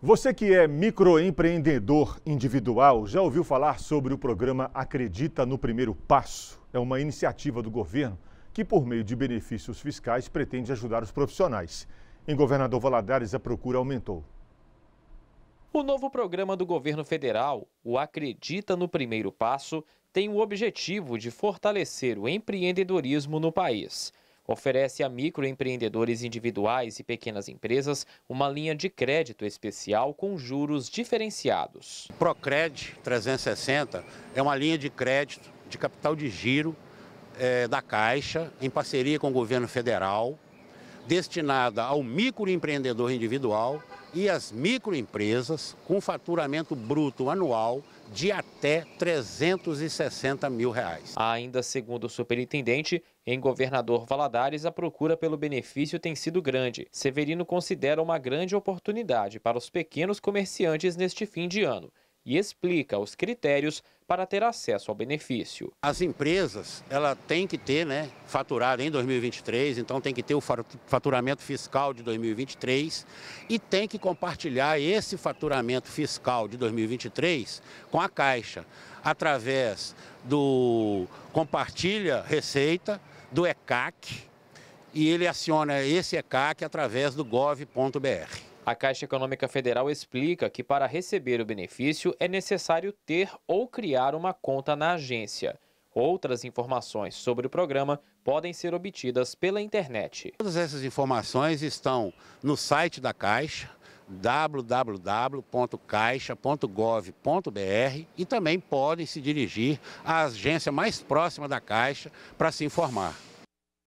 Você que é microempreendedor individual já ouviu falar sobre o programa Acredita no Primeiro Passo? É uma iniciativa do governo que, por meio de benefícios fiscais, pretende ajudar os profissionais. Em Governador Valadares, a procura aumentou. O novo programa do governo federal, o Acredita no Primeiro Passo, tem o objetivo de fortalecer o empreendedorismo no país oferece a microempreendedores individuais e pequenas empresas uma linha de crédito especial com juros diferenciados. Procred 360 é uma linha de crédito de capital de giro é, da Caixa, em parceria com o governo federal, destinada ao microempreendedor individual e às microempresas com faturamento bruto anual de até 360 mil reais. Ainda segundo o superintendente, em Governador Valadares, a procura pelo benefício tem sido grande. Severino considera uma grande oportunidade para os pequenos comerciantes neste fim de ano e explica os critérios para ter acesso ao benefício. As empresas, ela tem que ter, né, faturado em 2023, então tem que ter o faturamento fiscal de 2023 e tem que compartilhar esse faturamento fiscal de 2023 com a Caixa através do compartilha receita do ECAC e ele aciona esse ECAC através do gov.br. A Caixa Econômica Federal explica que para receber o benefício é necessário ter ou criar uma conta na agência. Outras informações sobre o programa podem ser obtidas pela internet. Todas essas informações estão no site da Caixa, www.caixa.gov.br e também podem se dirigir à agência mais próxima da Caixa para se informar.